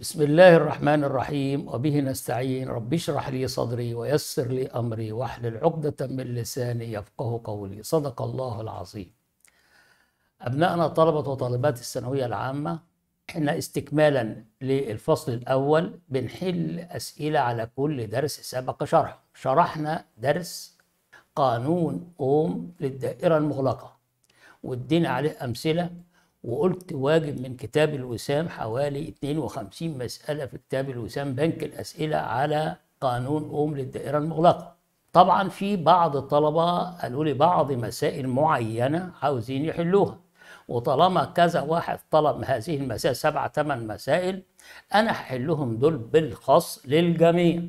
بسم الله الرحمن الرحيم وبه نستعين رب اشرح لي صدري ويسر لي امري واحلل عقدة من لساني يفقه قولي صدق الله العظيم. ابنائنا طلبة وطالبات الثانوية العامة احنا استكمالا للفصل الاول بنحل اسئلة على كل درس سبق شرحه. شرحنا درس قانون اوم للدائرة المغلقة ودينا عليه امثلة وقلت واجب من كتاب الوسام حوالي 52 مسألة في كتاب الوسام بنك الأسئلة على قانون أم للدائرة المغلقة طبعا في بعض الطلبة قالوا لي بعض مسائل معينة عاوزين يحلوها وطالما كذا واحد طلب هذه المسائل سبعة ثمان مسائل أنا هحلهم دول بالخاص للجميع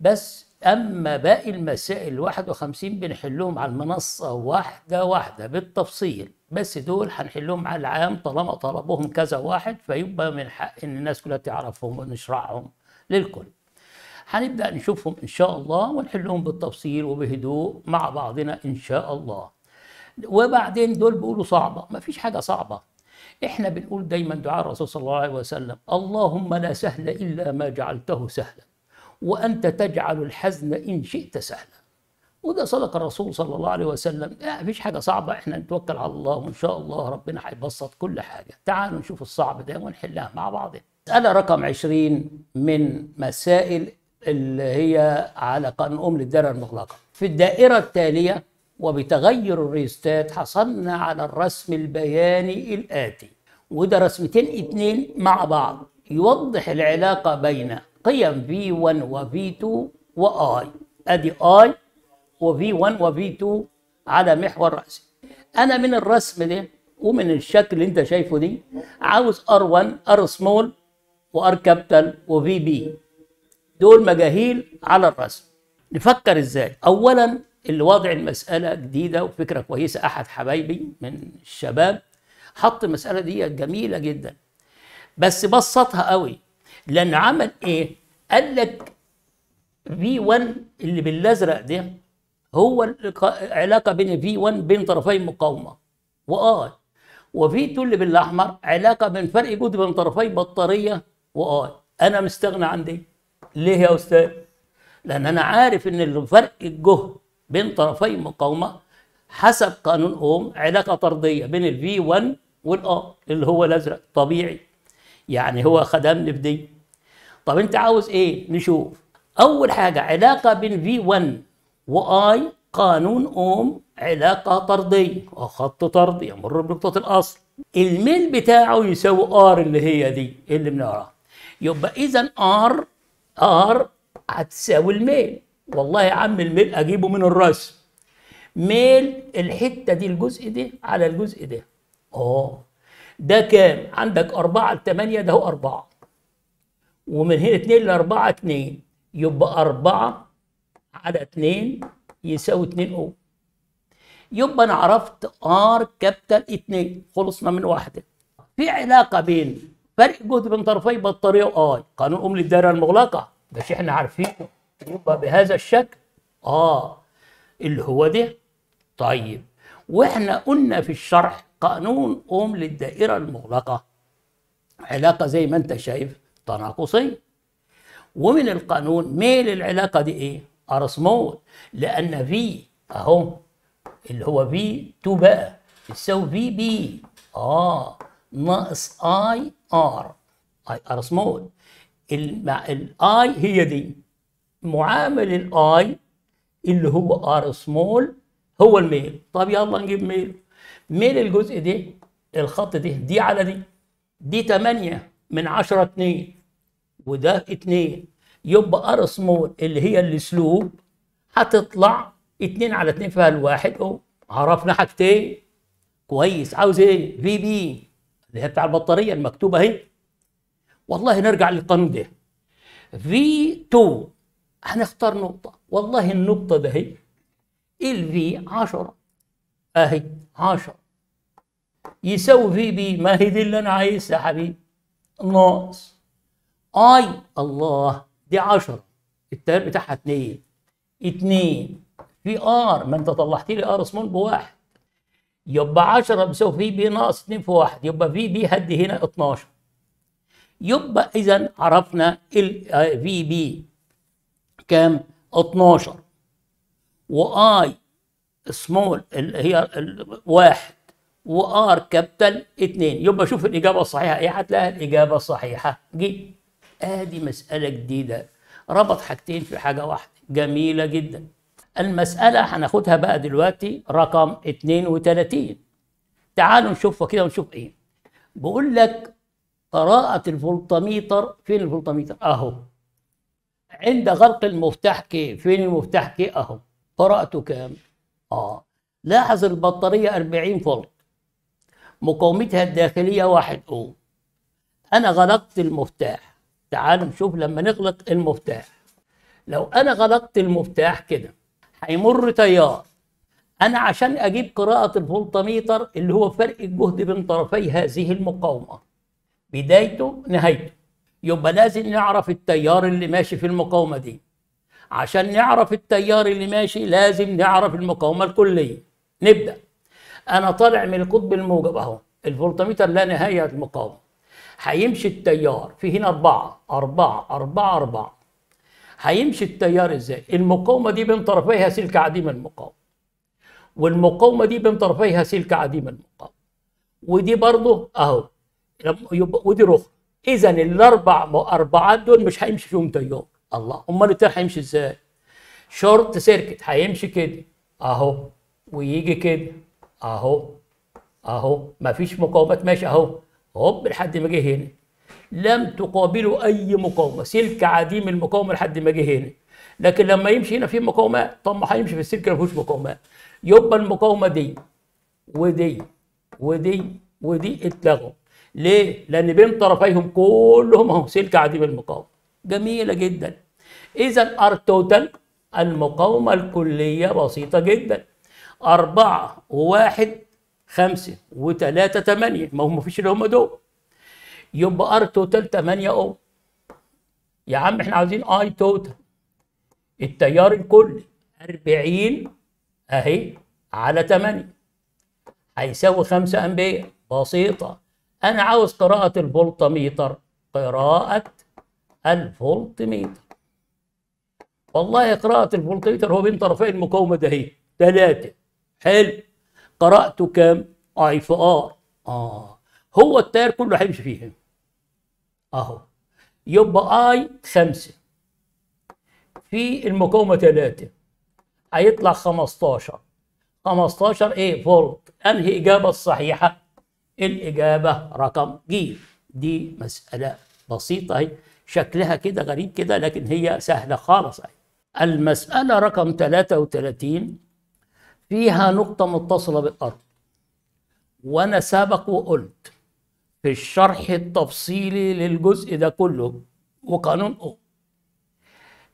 بس أما باقي المسائل 51 بنحلهم على المنصة واحدة واحدة بالتفصيل بس دول هنحلهم على العام طالما طلبوهم كذا واحد فيبقى من حق ان الناس كلها تعرفهم ونشرحهم للكل هنبدا نشوفهم ان شاء الله ونحلهم بالتفصيل وبهدوء مع بعضنا ان شاء الله وبعدين دول بيقولوا صعبه مفيش حاجه صعبه احنا بنقول دايما دعاء الرسول صلى الله عليه وسلم اللهم لا سهل الا ما جعلته سهلا وانت تجعل الحزن ان شئت سهلا وده صدق الرسول صلى الله عليه وسلم لا مفيش حاجه صعبه احنا نتوكل على الله وان شاء الله ربنا هيبسط كل حاجه تعالوا نشوف الصعب ده ونحلها مع بعضنا مساله رقم 20 من مسائل اللي هي على قانون أم للدائرة المغلقة في الدائرة التالية وبتغير الريستات حصلنا على الرسم البياني الآتي وده رسمتين اتنين مع بعض يوضح العلاقة بين قيم في 1 وفي 2 واي أدي اي وفي 1 وفي 2 على محور رأسي أنا من الرسم ده ومن الشكل اللي أنت شايفه دي عاوز ار 1 ار سمول وار كابيتال وفي بي دول مجاهيل على الرسم نفكر ازاي اولا اللي واضع المساله جديده وفكره كويسه احد حبايبي من الشباب حط المساله دي جميله جدا بس بسطها قوي لان عمل ايه قال لك في 1 اللي بالازرق ده هو علاقه بين في 1 بين طرفي مقاومه واي وفي 2 اللي بالاحمر علاقه بين فرق جهد بين طرفي بطاريه واي انا مستغنى عن دي ليه يا استاذ لان انا عارف ان فرق الجهد بين طرفي مقاومه حسب قانون اوم علاقه طرديه بين الفي 1 والار اللي هو الازرق طبيعي يعني هو خدمني في دي طب انت عاوز ايه نشوف اول حاجه علاقه بين في 1 واي قانون اوم علاقه طرديه خط طردي يمر بنقطه الاصل الميل بتاعه يساوي ار اللي هي دي اللي بنقراها يبقى اذا ار ار هتساوي الميل والله يا عم الميل اجيبه من الرسم ميل الحته دي الجزء ده على الجزء ده اه ده كام عندك 4 ل 8 ده هو 4 ومن هنا 2 ل 4 2 يبقى 4 على 2 يساوي 2 او يبقى انا عرفت ار كابيتال 2 خلصنا من واحده في علاقه بين فرق جهد بين طرفي بطاريه واي قانون ام للدائره المغلقه ده شيء احنا عارفينه يبقى بهذا الشكل اه اللي هو ده طيب واحنا قلنا في الشرح قانون ام للدائره المغلقه علاقه زي ما انت شايف تناقصيه ومن القانون ميل العلاقه دي ايه ارسموت لان في اهو اللي هو في 2 بقى بتساوي في بي اه ناقص اي ار اي ارسموت الاي هي دي معامل الاي اللي هو ار سمول هو الميل طب يلا نجيب ميل ميل الجزء ده الخط ده دي على دي دي 8 من 10 2 وده 2 يبقى ار سمول اللي هي السلوب هتطلع 2 على 2 فيها الواحد او عرفنا حاجتين كويس عاوز ايه؟ في بي اللي هي بتاع البطاريه المكتوبه اهي والله نرجع للقانون ده في 2 هنختار نقطه والله النقطه ده اهي الفي 10 اهي 10 يساوي في بي ما هي دي اللي انا عايزها يا حبيبي ناقص اي الله دي 10 التيار بتاعها 2 2 في ار ما انت طلعت لي ار سمول بواحد يبقى 10 بيساوي في بي ناقص 2 في 1 يبقى في بي هدي هنا 12 يبقى اذا عرفنا ال آه، في بي كام 12 واي سمول اللي هي واحد وار كابتل 2 يبقى شوف الاجابه الصحيحه ايه هتلاقي الاجابه الصحيحه جي ادي مساله جديده ربط حاجتين في حاجه واحده جميله جدا المساله هناخدها بقى دلوقتي رقم 32 تعالوا نشوفها كده ونشوف ايه بقول لك قراءه الفولتميتر فين الفولتميتر اهو عند غلق المفتاح كي فين المفتاح كي اهو قراءته كام اه لاحظ البطاريه 40 فولت مقاومتها الداخليه 1 اوم انا غلقت المفتاح تعال نشوف لما نغلق المفتاح لو انا غلقت المفتاح كده هيمر تيار انا عشان اجيب قراءه الفولتميتر اللي هو فرق الجهد بين طرفي هذه المقاومه بدايته نهايته يبقى لازم نعرف التيار اللي ماشي في المقاومه دي عشان نعرف التيار اللي ماشي لازم نعرف المقاومه الكليه نبدا انا طالع من القطب الموجب اهو الفولتميتر لا نهايه المقاومه هيمشي التيار في هنا أربعة أربعة أربعة أربعة هيمشي التيار إزاي؟ المقاومة دي بين طرفيها سلك عديم المقاومة والمقاومة دي بين طرفيها سلك عديم المقاومة ودي برضه أهو ودي رخ إذا الأربع أربعات دول مش هيمشي فيهم تيار الله أمال التيار هيمشي إزاي؟ شورت سيركت هيمشي كده أهو ويجي كده أهو اهو مفيش مقاومات ماشي اهو هوب لحد ما جه هنا لم تقابله اي مقاومه سلك عديم المقاومه لحد ما جه هنا لكن لما يمشي هنا في مقاومه طب ما هيمشي في السلك ما فيهوش مقاومة يبقى المقاومه دي ودي ودي ودي اتلغوا ليه؟ لان بين طرفيهم كلهم هم سلك عديم المقاومه جميله جدا اذا ار توتال المقاومه الكليه بسيطه جدا أربعة وواحد خمسة وتلاتة تمانية ما هو مفيش اللي هم دول يبقى ار توتال تمانية او يا عم احنا عاوزين اي توتال التيار الكلي 40 اهي على 8 هيساوي 5 امبير بسيطة انا عاوز قراءة الفولتميتر قراءة الفولتميتر والله قراءة الفولتميتر هو بين طرفي المقاومة ده هي 3 حلو قرأت كام؟ اي في ار اه هو التيار كله هيمشي هنا اهو يبقى اي خمسة في المقاومة ثلاثة هيطلع 15 15 ايه فولت انهي اجابة الصحيحة؟ الاجابة رقم ج دي مسألة بسيطة اهي شكلها كده غريب كده لكن هي سهلة خالص اهي المسألة رقم 33 فيها يعني نقطة متصلة بالأرض وأنا سابق وقلت في الشرح التفصيلي للجزء ده كله وقانون أو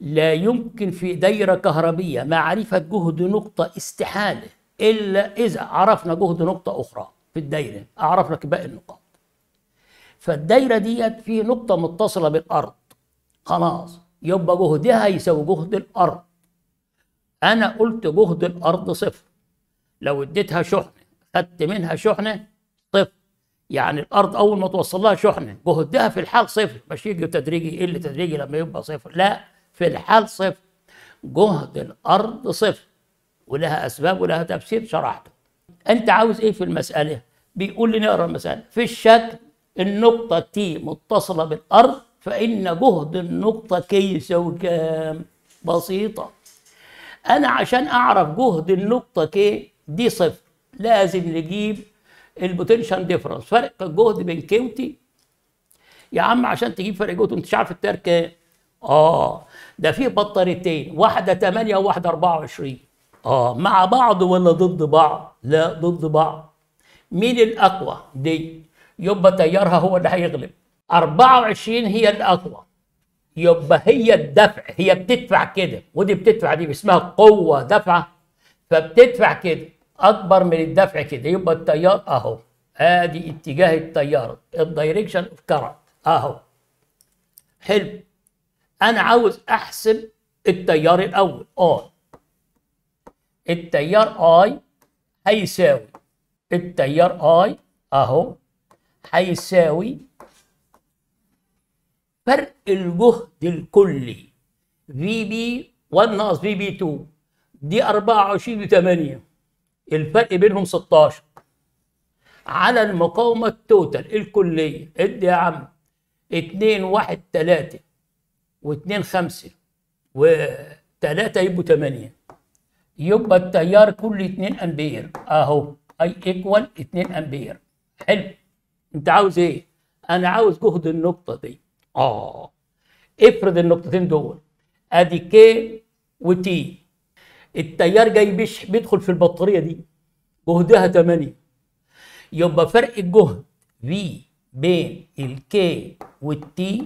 لا يمكن في دايرة كهربية معرفة جهد نقطة استحالة إلا إذا عرفنا جهد نقطة أخرى في الدايرة أعرفنا باقي النقاط فالدايرة ديت في نقطة متصلة بالأرض خلاص يبقى جهدها يساوي جهد الأرض انا قلت جهد الارض صفر لو اديتها شحنه خدت منها شحنه صفر يعني الارض اول ما توصل لها شحنه جهدها في الحال صفر مش يجي تدريجي يقل إيه تدريجي لما يبقى صفر لا في الحال صفر جهد الارض صفر ولها اسباب ولها تفسير شرحته انت عاوز ايه في المساله بيقول لي نقرا المساله في الشكل النقطه تي متصله بالارض فان جهد النقطه كي يساوي كام بسيطه انا عشان اعرف جهد النقطه كي دي صفر لازم نجيب البوتنشال ديفرنس فرق الجهد بين كيوتي يا عم عشان تجيب فرق جهد انت عارف التيار إيه؟ اه ده في بطاريتين واحده 8 وواحده 24 اه مع بعض ولا ضد بعض لا ضد بعض مين الاقوى دي يبقى تيارها هو اللي هيغلب 24 هي الاقوى يبقى هي الدفع هي بتدفع كده ودي بتدفع دي اسمها قوه دفعه فبتدفع كده اكبر من الدفع كده يبقى التيار اهو ادي اتجاه التيار الدايركشن اوف كارنت اهو حلو انا عاوز احسب التيار الاول اي التيار اي هيساوي التيار اي اهو هيساوي فرق الجهد الكلي في بي 1 ناقص في بي 2 دي 24 و 8 الفرق بينهم 16 على المقاومة التوتال الكلية ادي يا عم 2 1 3 و2 5 و3 يبقوا 8 يبقى التيار كل 2 امبير اهو اي ايكوال 2 امبير حلو انت عاوز ايه؟ انا عاوز جهد النقطة دي اه افرض النقطتين دول ادي كي وتي التيار جاي بيش بيدخل في البطاريه دي جهدها 8 يبقى فرق الجهد في بين الكي والتي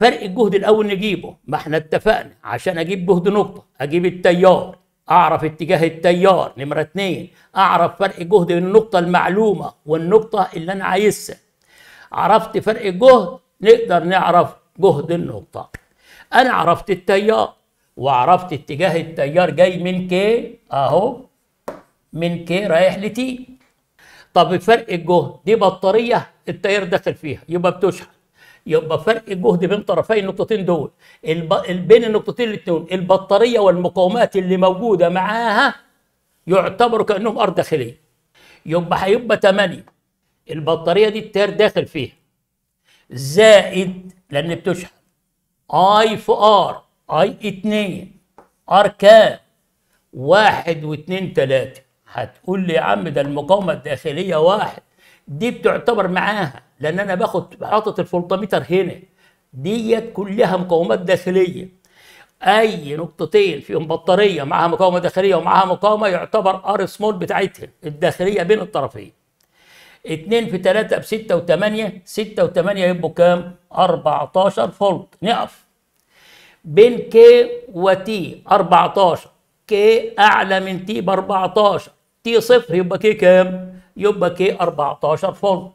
فرق الجهد الاول نجيبه ما احنا اتفقنا عشان اجيب جهد نقطه اجيب التيار اعرف اتجاه التيار نمره اتنين اعرف فرق جهد النقطه المعلومه والنقطه اللي انا عايزها عرفت فرق الجهد نقدر نعرف جهد النقطة أنا عرفت التيار وعرفت اتجاه التيار جاي من كي أهو من كي رايح لتي طب فرق الجهد دي بطارية التيار داخل فيها يبقى بتشحن يبقى فرق الجهد بين طرفي النقطتين دول الب... بين النقطتين الاثنين البطاريه والمقاومات اللي موجوده معاها يعتبروا كانهم ارض داخليه يبقى هيبقى 8 البطاريه دي التيار داخل فيها زائد لان بتشحن اي في ار اي 2 ار كام واحد واثنين ثلاثة هتقول لي يا عم ده المقاومة الداخلية واحد دي بتعتبر معاها لان انا باخد حاطط الفولتميتر هنا ديت كلها مقاومات داخلية اي نقطتين فيهم بطارية معاها مقاومة داخلية ومعاها مقاومة يعتبر ار سمول بتاعتهم الداخلية بين الطرفين 2 في 3 ب 6 و8 6 و8 يبقوا كام 14 فولت نقف بين كي وتي 14 كي اعلى من تي ب 14 تي صفر يبقى كي كام يبقى كي 14 فولت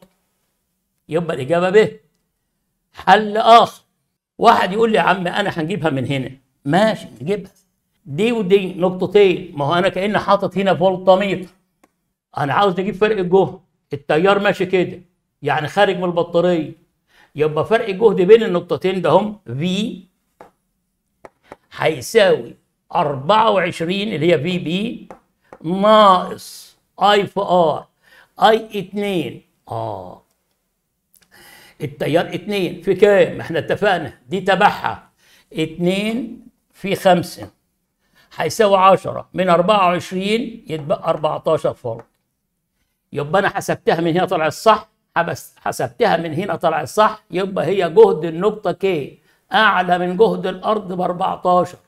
يبقى الاجابه ب حل اخر واحد يقول لي يا عم انا هنجيبها من هنا ماشي نجيبها دي ودي نقطتين ما هو انا كاني حاطط هنا فولت ميتر انا عاوز اجيب فرق الجهد التيار ماشي كده يعني خارج من البطاريه يبقى فرق الجهد بين النقطتين ده هم V هيساوي 24 اللي هي في بي ناقص اي في ار اي 2 اه التيار 2 في كام؟ احنا اتفقنا دي تبعها 2 في 5 هيساوي 10 من 24 يتبقى 14 فولت يبقى انا حسبتها من هنا طلعت صح حسبتها من هنا طلعت صح يبقى هي جهد النقطة كي أعلى من جهد الأرض ب 14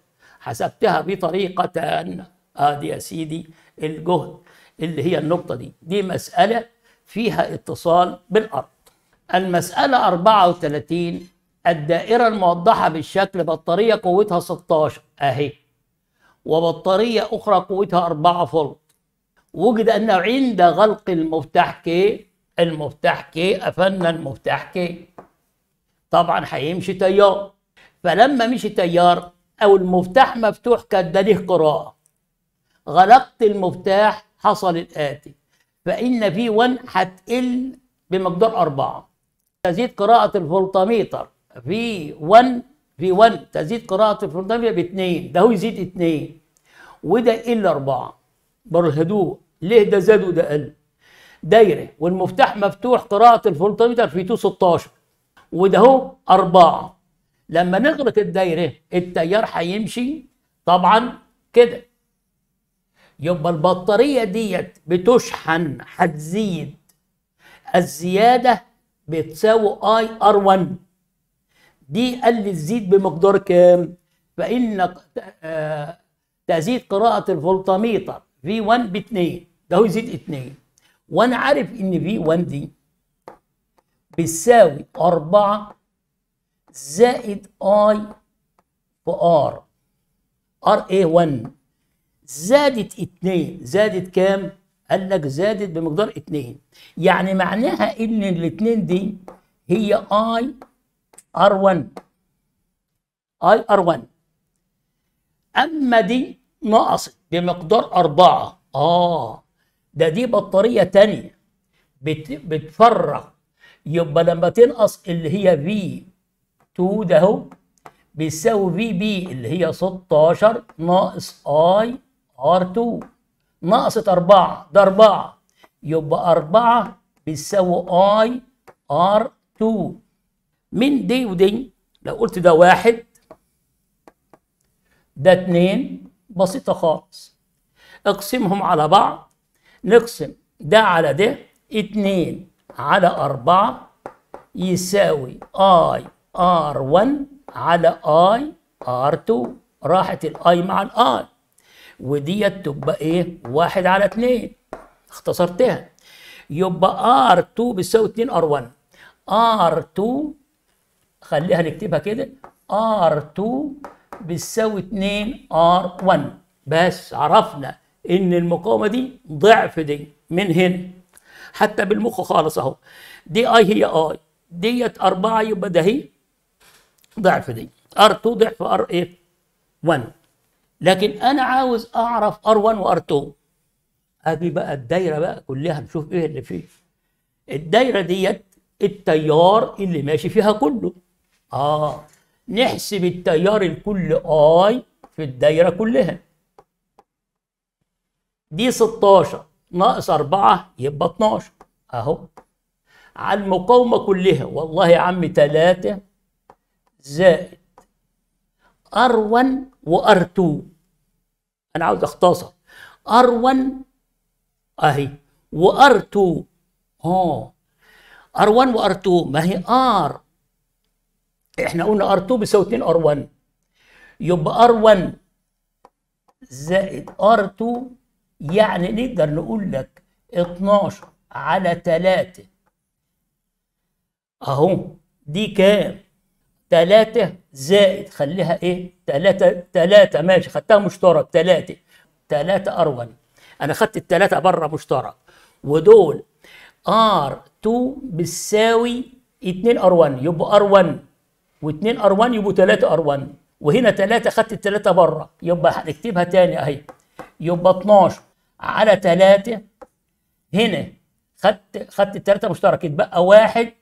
حسبتها بطريقة أن آدي يا سيدي الجهد اللي هي النقطة دي دي مسألة فيها اتصال بالأرض المسألة 34 الدائرة الموضحة بالشكل بطارية قوتها 16 أهي وبطارية أخرى قوتها 4 فولت وجد أنه عند غلق المفتاح كي المفتاح كي قفلنا المفتاح كي طبعا هيمشي تيار فلما مشي تيار أو المفتاح مفتوح كان ده ليه قراءة غلقت المفتاح حصل الآتي فإن في 1 هتقل بمقدار أربعة تزيد قراءة الفولتاميتر في 1 في 1 تزيد قراءة الفولتاميتر باثنين ده هو يزيد اثنين وده يقل أربعة بره الهدوء ليه ده زاد وده قل دايره والمفتاح مفتوح قراءه الفولتمتر في 216 وده هو اربعه لما نغلق الدايره التيار هيمشي طبعا كده يبقى البطاريه ديت بتشحن هتزيد الزياده بتساوي اي ار 1 دي قل تزيد بمقدار كام؟ فان آه، تزيد قراءه الفولتميتر في 1 ب 2 ده هو يزيد 2 وانا عارف ان في 1 دي بتساوي 4 زائد اي في ار ار ايه 1 زادت 2 زادت كام؟ قال لك زادت بمقدار 2 يعني معناها ان الاثنين دي هي اي ار 1 اي ار 1 اما دي نقصت بمقدار أربعة آه ده دي بطارية تانية بت... بتفرغ يبقى لما تنقص اللي هي في 2 ده هو بيساوي في بي اللي هي 16 ناقص اي ار 2 ناقصت 4 ده 4 يبقى 4 بيساوي اي ار 2 من دي ودي لو قلت ده واحد ده اتنين بسيطة خالص اقسمهم على بعض نقسم ده على ده 2 على 4 يساوي اي ار 1 على اي ار 2 راحت الاي مع الاي وديت تبقى ايه 1 على 2 اختصرتها يبقى ار 2 بيساوي 2 ار 1 ار 2 خليها نكتبها كده ار 2 بتساوي 2 ار 1 بس عرفنا ان المقاومه دي ضعف دي من هنا حتى بالمخ خالص اهو دي اي هي اي ديت 4 يبقى ده هي ضعف دي ار 2 ضعف ار ايه 1 لكن انا عاوز اعرف ار 1 وار 2 ادي بقى الدايره بقى كلها نشوف ايه اللي فيه الدايره ديت التيار اللي ماشي فيها كله اه نحسب التيار الكل اي في الدايره كلها دي 16 ناقص 4 يبقى 12 اهو على المقاومه كلها والله يا عم 3 زايد ار 1 وار وR2 انا عاوز اختصر ار 1 اهي وار 2 اه ار 1 وار 2 ما هي ار احنا قلنا ار2 بيساوي 2 ار1 يبقى ار1 زائد ار2 يعني نقدر نقول لك 12 على 3 اهو دي كام 3 زائد خليها ايه 3 3 ماشي خدتها مشترك 3 3 ار1 انا خدت الثلاثه بره مشترك ودول ار2 بتساوي 2 ار1 يبقى ار1 و2 ار 1 يبقوا 3 ار 1 وهنا 3 خدت ال 3 بره يبقى هنكتبها تاني اهي يبقى 12 على 3 هنا خدت خدت ال 3 مشترك يتبقى 1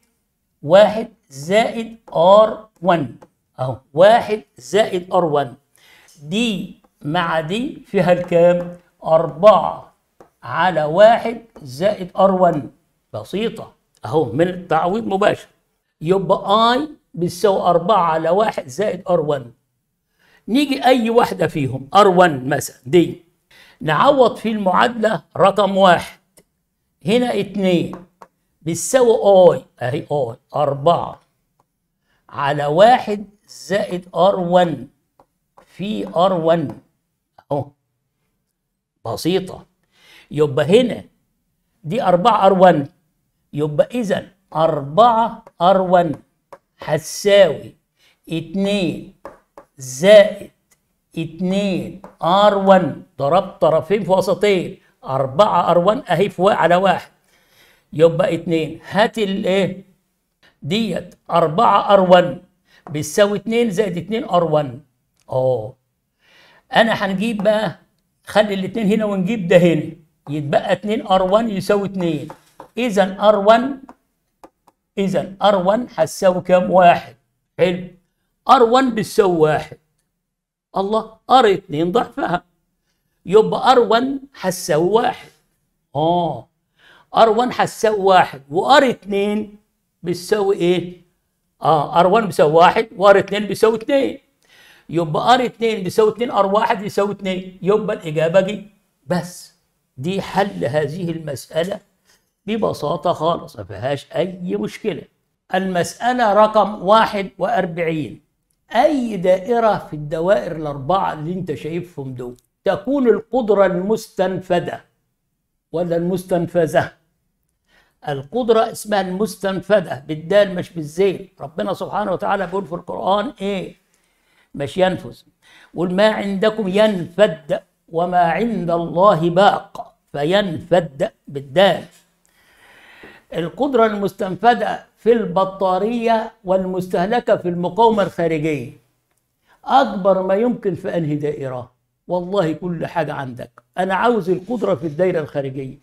1 زائد ار 1 اهو 1 زائد ار 1 دي مع دي فيها الكام؟ 4 على 1 زائد ار 1 بسيطه اهو من التعويض مباشر يبقى اي بتساوي 4 على 1 زائد R1 نيجي أي واحدة فيهم R1 مثلا دي نعوض في المعادلة رقم واحد هنا 2 بتساوي اي اهي اي 4 على 1 زائد ار 1 في ار 1 اهو بسيطة يبقى هنا دي 4 ار 1 يبقى إذا 4 ار 1 هتساوي اتنين زائد اتنين ار 1 ضربت طرفين في وسطين اربعة ار 1 اهي في على واحد يبقى اتنين هات الايه ديت اربعة ار 1 بتساوي اتنين زائد اتنين ار 1 اه انا هنجيب بقى خلي الاتنين هنا ونجيب ده هنا يتبقى 2 ار 1 يساوي 2 اذا ار 1 اذا ار1 هتساوي كام؟ واحد حلو ار1 بتساوي واحد الله ار2 ضعفها يبقى ار1 هتساوي واحد اه ار1 هتساوي واحد وار2 بتساوي ايه؟ اه ار1 بيساوي واحد وار2 بيساوي 2 يبقى ار2 بيساوي 2 ار1 بيساوي 2 يبقى الاجابه دي بس دي حل هذه المساله ببساطة خالص ما فيهاش أي مشكلة المسألة رقم 41 أي دائرة في الدوائر الأربعة اللي أنت شايفهم دول تكون القدرة المستنفدة ولا المستنفذة القدرة اسمها المستنفدة بالدال مش بالزين ربنا سبحانه وتعالى بيقول في القرآن إيه مش ينفذ والما ما عندكم ينفد وما عند الله باق فينفد بالدال القدرة المستنفذة في البطارية والمستهلكة في المقاومة الخارجية أكبر ما يمكن في أنهي دائرة والله كل حاجة عندك أنا عاوز القدرة في الدائرة الخارجية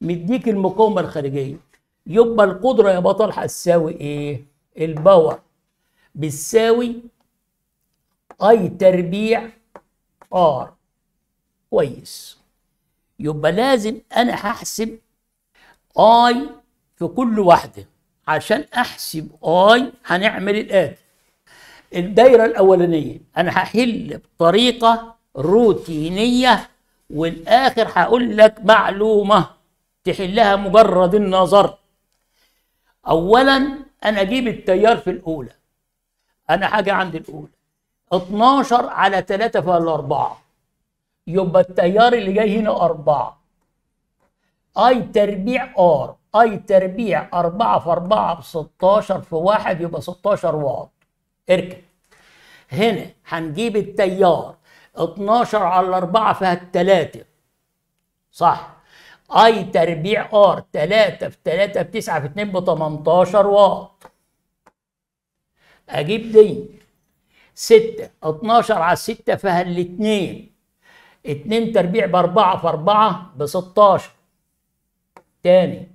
مديك المقاومة الخارجية يبقى القدرة يا بطل هتساوي إيه؟ الباور بتساوي أي تربيع آر كويس يبقى لازم أنا هحسب أي في كل واحدة عشان أحسب آي هنعمل الآتي الدايرة الأولانية أنا هحل بطريقة روتينية والآخر هقول لك معلومة تحلها مجرد النظر أولا أنا أجيب التيار في الأولى أنا حاجة عند الأولى 12 على 3 في 4 يبقى التيار اللي جاي هنا 4 اي تربيع ار اي تربيع 4 في 4 ب 16 في 1 يبقى 16 واط اركب هنا هنجيب التيار 12 على 4 فيها 3 صح اي تربيع ار 3 في 3 ب 9 في 2 ب 18 واط اجيب دي 6 12 على 6 فيها 2 2 تربيع ب 4 في 4 ب 16 تاني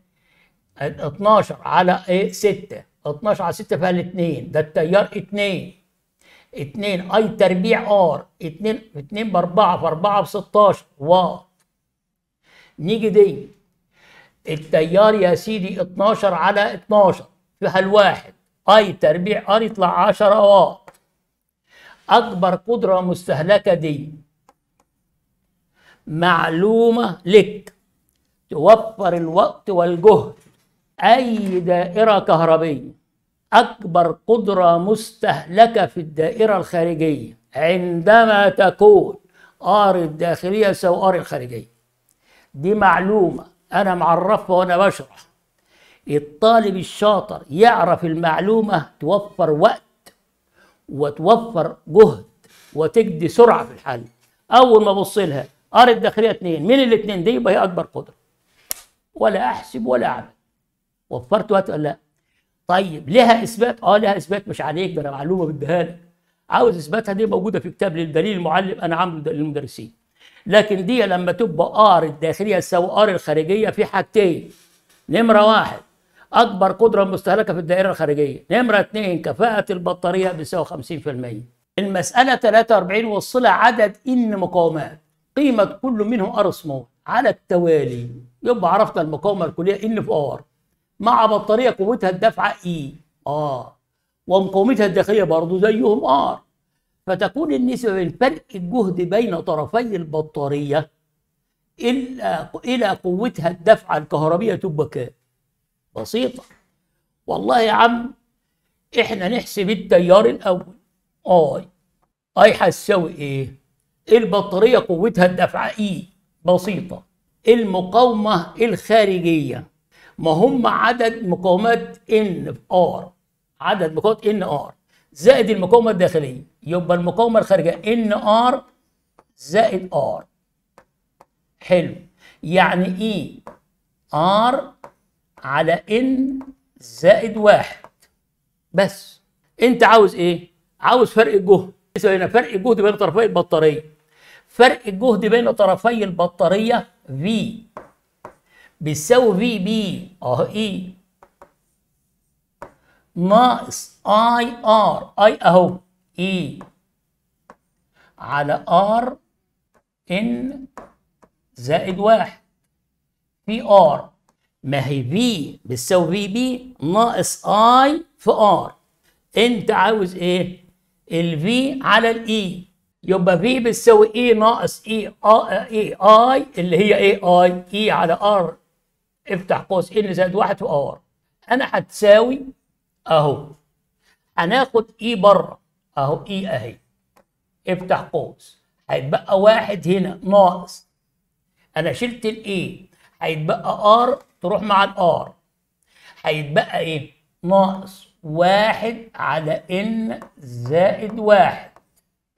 12 على ايه 6 12 على 6 فقال 2 ده التيار 2 2 اي تربيع ار 2 2 ب 4 ب 4 ب 16 واط نيجي دي التيار يا سيدي 12 على 12 فيها الواحد اي تربيع ار يطلع 10 واط اكبر قدره مستهلكه دي معلومه لك توفر الوقت والجهد أي دائرة كهربية أكبر قدرة مستهلكة في الدائرة الخارجية عندما تكون آر الداخلية سو آر الخارجية دي معلومة أنا معرفها وأنا بشرح الطالب الشاطر يعرف المعلومة توفر وقت وتوفر جهد وتجدي سرعة في الحل أول ما أبص لها آر الداخلية اتنين من الاتنين دي يبقى هي أكبر قدرة ولا أحسب ولا أعمل وفرت وقت ولا لا طيب لها اثبات اه لها اثبات مش عليك ده انا معلومه بديها لك عاوز اثباتها دي موجوده في كتاب للدليل المعلم انا عامله للمدرسين لكن دي لما تبقى ار الداخليه تساوي ار الخارجيه في حاجتين نمره واحد اكبر قدره مستهلكه في الدائره الخارجيه نمره اثنين كفاءه البطاريه بتساوي 50% المساله 43 وصلها عدد ان مقاومات قيمه كل منهم ار سمول على التوالي يبقى عرفنا المقاومه الكليه ان في ار مع بطاريه قوتها الدافعه e. اي آه. ار ومقاومتها الداخليه برضه زيهم ار فتكون النسبه بين فرق الجهد بين طرفي البطاريه الى الى قوتها الدفعه الكهربيه تبقى كام؟ بسيطه والله يا عم احنا نحسب التيار الاول اي اي هتساوي ايه؟ البطاريه قوتها الدفعه اي e. بسيطه المقاومه الخارجيه ما هم عدد مقاومات ان في ار عدد مقاومات ان ار زائد المقاومه الداخليه يبقى المقاومه الخارجيه ان ار زائد ار حلو يعني ايه e ار على ان زائد واحد بس انت عاوز ايه عاوز فرق الجهد هنا فرق الجهد بين طرفي البطاريه فرق الجهد بين طرفي البطاريه في بيساوي في بي اه اي ناقص اي ار اي اهو اي e. على ار ان زائد واحد في ار ما هي في بتساوي في بي ناقص اي في ار انت عاوز ايه الفي على الاي e. يبقى في بتساوي اي e ناقص اي اي اي اللي هي ايه اي اي على ار افتح قوس ان زائد واحد في ار انا هتساوي اهو هناخد اي بره اهو اي اهي افتح قوس هيتبقى واحد هنا ناقص انا شلت الاي هيتبقى ار تروح مع الار هيتبقى ايه ناقص واحد على ان زائد واحد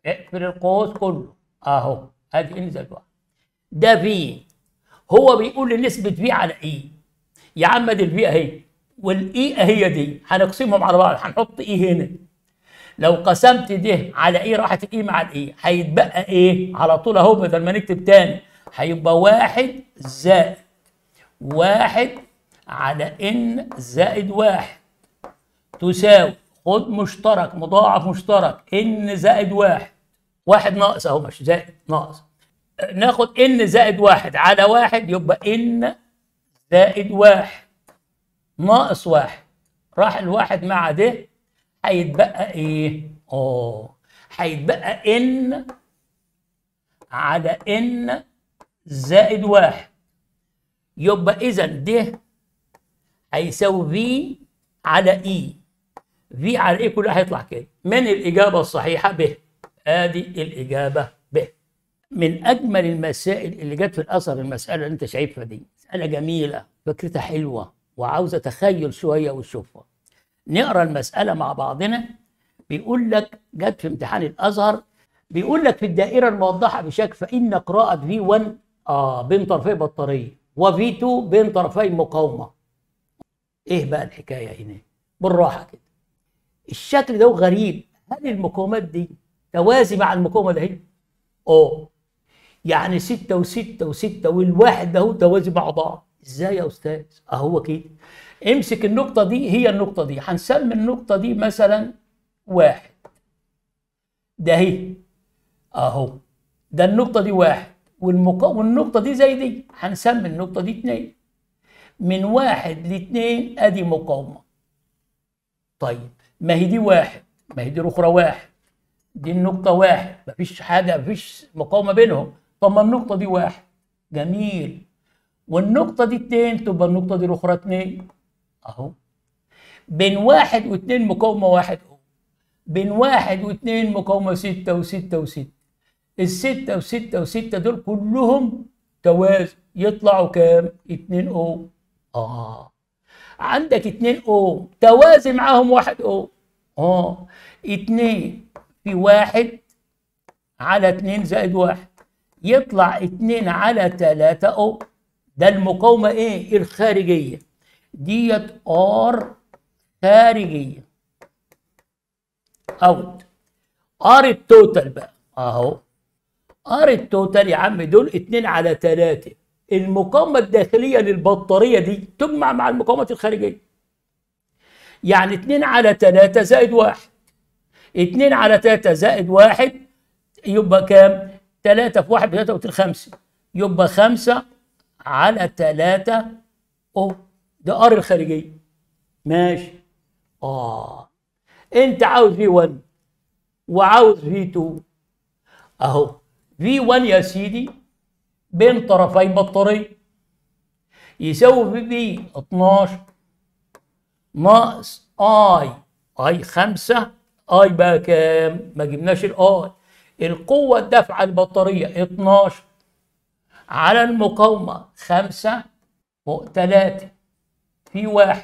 اقفل القوس كله اهو ادي ان زائد واحد ده في هو بيقول لنسبه بي على ايه يا عم دي البي اهي والاي اهي دي هنقسمهم على بعض هنحط ايه هنا لو قسمت ده على ايه راحت الايه مع الايه هيتبقى ايه على طول اهو بدل ما نكتب تاني هيبقى واحد زائد واحد على ان زائد واحد تساوي خد مشترك مضاعف مشترك ان زائد واحد واحد ناقص اهو مش زائد ناقص ناخد ان زائد واحد على واحد يبقى ان زائد واحد ناقص واحد راح الواحد مع ده هيتبقى ايه؟ اه هيتبقى ان على ان زائد واحد يبقى اذا ده هيساوي في على اي e. في على ايه e كله هيطلع كده من الاجابه الصحيحه ب ادي الاجابه من اجمل المسائل اللي جت في الاثر المساله اللي انت شايفها دي مساله جميله فكرتها حلوه وعاوزه تخيل شويه وتشوفها نقرا المساله مع بعضنا بيقول لك جت في امتحان الازهر بيقول لك في الدائره الموضحه بشكل فان قراءه في 1 اه بين طرفي بطاريه وفي 2 بين طرفي مقاومه ايه بقى الحكايه هنا بالراحه كده الشكل ده غريب هل المقاومات دي توازي مع المقاومه ده هي اه يعني ستة وستة وستة والواحد ده توازي مع بعض ازاي يا استاذ اهو كده امسك النقطة دي هي النقطة دي هنسمي النقطة دي مثلا واحد ده هي اهو ده النقطة دي واحد والمقا... والنقطة دي زي دي هنسمي النقطة دي اتنين من واحد لاتنين ادي مقاومة طيب ما هي دي واحد ما هي دي الاخرى واحد دي النقطة واحد مفيش حاجة مفيش مقاومة بينهم طب ما النقطه دي واحد جميل والنقطه دي اتنين تبقى النقطه دي الاخرى اتنين اهو بين واحد واتنين مقاومه واحد اهو بين واحد واتنين مقاومه ستة وستة وستة الستة وستة وستة دول كلهم توازن يطلعوا كام؟ 2 او اه عندك 2 او توازي معاهم 1 او اه 2 في 1 على 2 زائد 1 يطلع 2 على 3 او ده المقاومة ايه الخارجية ديت ار خارجية اوت ار التوتال بقى اهو ار التوتال يا عم دول 2 على 3 المقاومة الداخلية للبطارية دي تجمع مع المقاومة الخارجية يعني 2 على 3 زائد 1 2 على 3 زائد 1 يبقى كام 3 في 1 بثلاثة وتر 5 يبقى 5 على 3 أو ده ار الخارجية ماشي آه أنت عاوز في 1 وعاوز في 2 أهو في 1 يا سيدي بين طرفي بطارية يساوي في بي 12 ناقص اي اي 5 اي بقى كام؟ ما جبناش الاي القوة الدافعة البطارية 12 على المقاومة 5 فوق 3 في 1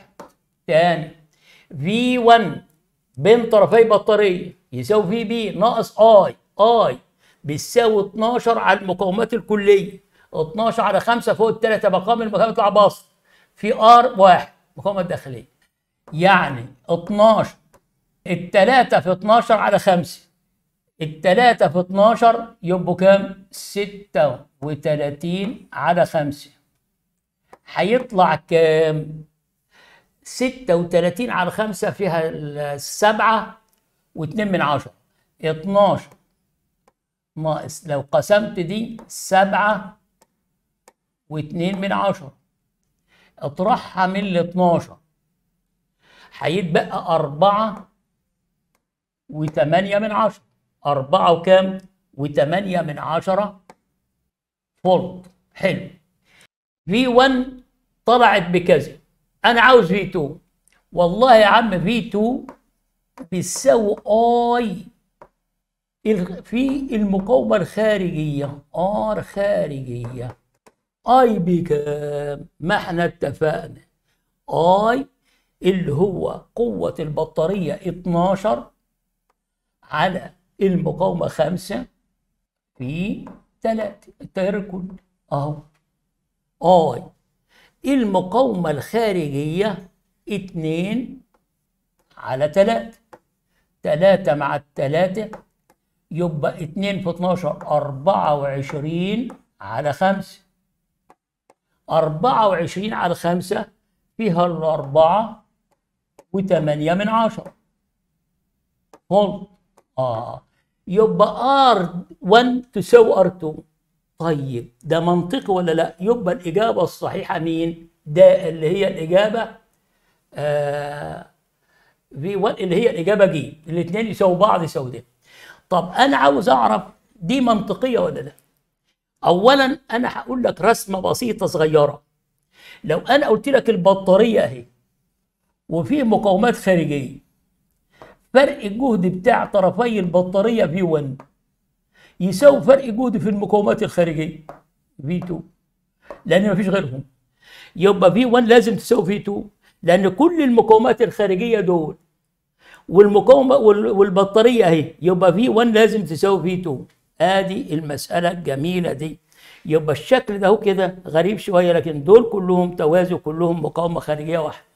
تاني في 1 بين طرفي بطارية يساوي في بي ناقص اي اي بتساوي 12 على المقاومات الكلية 12 على 5 فوق 3 مقام المقاومة يطلع بسط في ار 1 مقاومة داخلية يعني 12 التلاتة في 12 على 5 التلاتة في اتناشر يبقوا كام؟ ستة وتلاتين على خمسة هيطلع كام؟ ستة وتلاتين على خمسة فيها السبعة واتنين من عشرة اتناشر ناقص لو قسمت دي سبعة واتنين من عشرة اطرحها من الاتناشر هيتبقى أربعة وتمانية من عشرة أربعة وكام وتمانية من عشرة فولت حلو في 1 طلعت بكذا أنا عاوز في 2 والله يا عم في 2 بتساوي اي في المقاومة الخارجية ار آه، خارجية اي بكام؟ ما احنا اتفقنا اي اللي هو قوة البطارية 12 على المقاومة خمسة في ثلاثة التيار الكلي أهو آي المقاومة الخارجية اتنين على تلاتة تلاتة مع التلاتة يبقى اتنين في اتناشر أربعة وعشرين على خمسة أربعة وعشرين على خمسة فيها الأربعة وتمانية من عشرة فولت اه يبقى R1 تساوي R2 طيب ده منطقي ولا لا؟ يبقى الإجابة الصحيحة مين؟ ده اللي هي الإجابة آه، في V1 اللي هي الإجابة جي الاثنين يساووا بعض يساووا ده طب أنا عاوز أعرف دي منطقية ولا لا؟ أولا أنا هقول لك رسمة بسيطة صغيرة لو أنا قلت لك البطارية أهي وفي مقاومات خارجية فرق الجهد بتاع طرفي البطارية V1 يساوي فرق جهد في المقاومات الخارجية V2 لأن مفيش غيرهم يبقى V1 لازم تساوي V2 لأن كل المقاومات الخارجية دول والمقاومة والبطارية أهي يبقى V1 لازم تساوي V2 آدي المسألة الجميلة دي يبقى الشكل ده كده غريب شوية لكن دول كلهم توازي كلهم مقاومة خارجية واحدة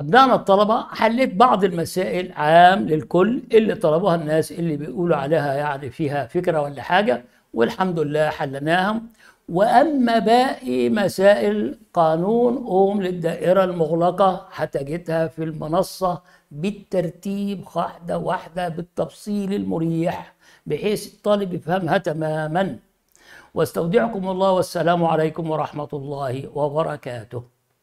أبنائنا الطلبة حليت بعض المسائل عام للكل اللي طلبوها الناس اللي بيقولوا عليها يعني فيها فكرة ولا حاجة والحمد لله حلناها وأما باقي مسائل قانون أوم للدائرة المغلقة هتجدها في المنصة بالترتيب واحدة واحدة بالتفصيل المريح بحيث الطالب يفهمها تماما واستودعكم الله والسلام عليكم ورحمة الله وبركاته